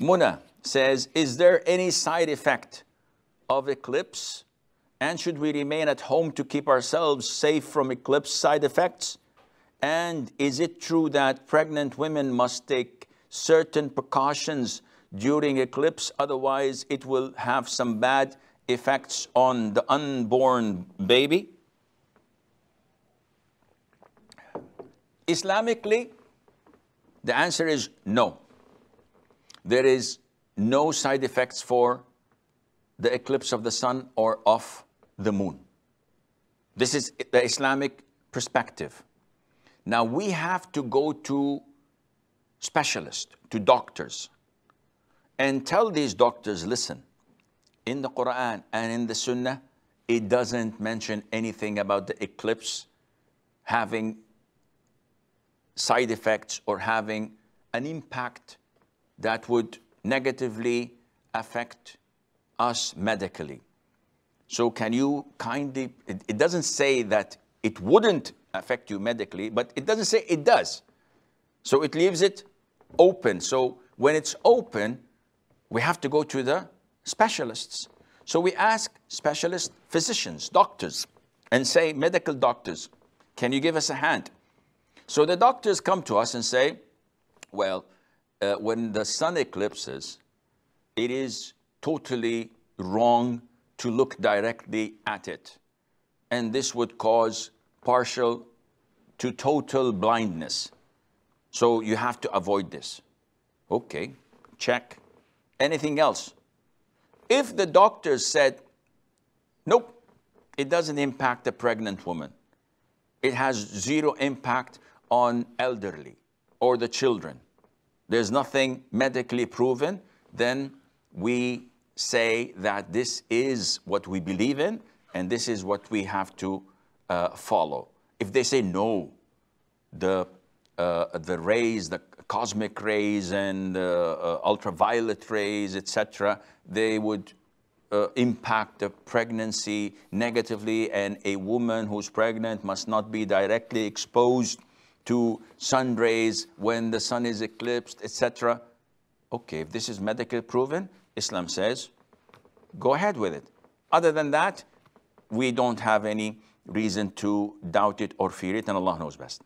Muna says, is there any side effect of eclipse? And should we remain at home to keep ourselves safe from eclipse side effects? And is it true that pregnant women must take certain precautions during eclipse? Otherwise, it will have some bad effects on the unborn baby? Islamically, the answer is no. There is no side effects for the eclipse of the sun or of the moon. This is the Islamic perspective. Now we have to go to specialists, to doctors, and tell these doctors, listen, in the Quran and in the Sunnah, it doesn't mention anything about the eclipse having side effects or having an impact that would negatively affect us medically. So can you kindly, it, it, doesn't say that it wouldn't affect you medically, but it doesn't say it does. So it leaves it open. So when it's open, we have to go to the specialists. So we ask specialist physicians, doctors, and say, medical doctors, can you give us a hand? So the doctors come to us and say, well, uh, when the sun eclipses, it is totally wrong to look directly at it. And this would cause partial to total blindness. So you have to avoid this. Okay, check. Anything else? If the doctor said, nope, it doesn't impact the pregnant woman. It has zero impact on elderly or the children there's nothing medically proven, then we say that this is what we believe in and this is what we have to uh, follow. If they say no, the, uh, the rays, the cosmic rays and uh, ultraviolet rays, etc., they would uh, impact the pregnancy negatively and a woman who's pregnant must not be directly exposed to sun rays when the sun is eclipsed, etc. Okay, if this is medically proven, Islam says, go ahead with it. Other than that, we don't have any reason to doubt it or fear it, and Allah knows best.